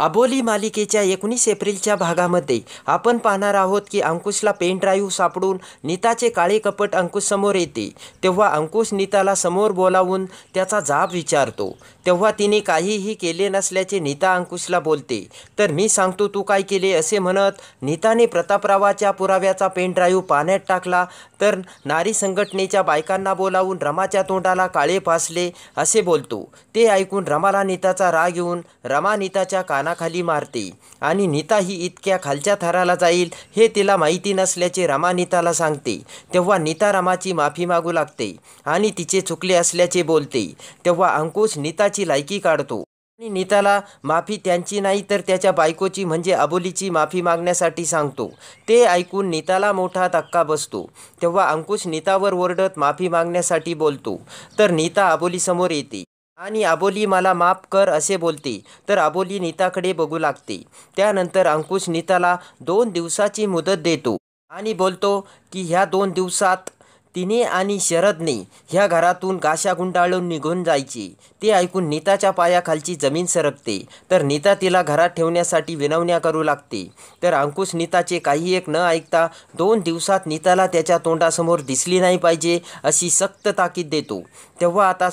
अबोली मालिकेच्या एकोणीस एप्रिलच्या भागामध्ये आपण पाहणार आहोत की अंकुशला पेन ड्राईव्ह सापडून नीताचे काळे कपट अंकुश समोर येते तेव्हा अंकुश नीताला समोर बोलावून त्याचा जाब विचारतो तेव्हा तिने काहीही केले नसल्याचे नीता अंकुशला बोलते तर मी सांगतो तू काय केले असे म्हणत नीताने प्रतापरावाच्या पुराव्याचा पेन ड्राईव्ह पाण्यात टाकला तर नारी संघटनेच्या बायकांना बोलावून रमाच्या तोंडाला काळे फासले असे बोलतो ते ऐकून रमाला नीताचा राग येऊन रमा नीताच्या कानाखाली मारते आणि नीता ही इतक्या खालच्या थराला जाईल हे तिला माहिती नसल्याचे रमा नीताला सांगते तेव्हा नीता रमाची माफी मागू लागते आणि तिचे चुकले असल्याचे बोलते तेव्हा अंकुश नीताची लायकी काढतो आणि नीताला माफी त्यांची नाही तर त्याच्या बायकोची म्हणजे अबोलीची माफी मागण्यासाठी सांगतो ते ऐकून नीताला मोठा धक्का बसतो तेव्हा अंकुश नीतावर ओरडत माफी मागण्यासाठी बोलतो तर नीता अबोलीसमोर येते आणि आबोली मला माफ कर असे बोलते तर आबोली नीताकडे बघू लागते त्यानंतर अंकुश नीताला दोन दिवसाची मुदत देतो आणि बोलतो की ह्या दोन दिवसात तिने आणि शरदने ह्या घरातून गाशा गुंडाळून निघून जायची ते ऐकून नीताच्या पायाखालची जमीन सरकते तर नीता तिला घरात ठेवण्यासाठी विनवण्या करू लागते तर अंकुश नीताचे काही एक न ऐकता दोन दिवसात नीताला त्याच्या तोंडासमोर दिसली नाही पाहिजे अशी सक्त ताकीद देतो तेव्हा आता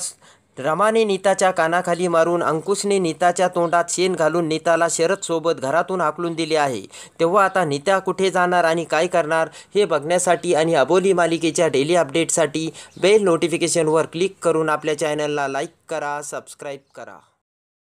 रमाने नीताच्या कानाखाली मारून अंकुशने नीताच्या तोंडात शेण घालून नीताला शरदसोबत घरातून हाकलून दिले आहे तेव्हा आता नीता कुठे जाणार आणि काय करणार हे बघण्यासाठी आणि अबोली मालिकेच्या डेली अपडेटसाठी बेल नोटिफिकेशनवर क्लिक करून आपल्या चॅनलला लाईक करा सबस्क्राईब करा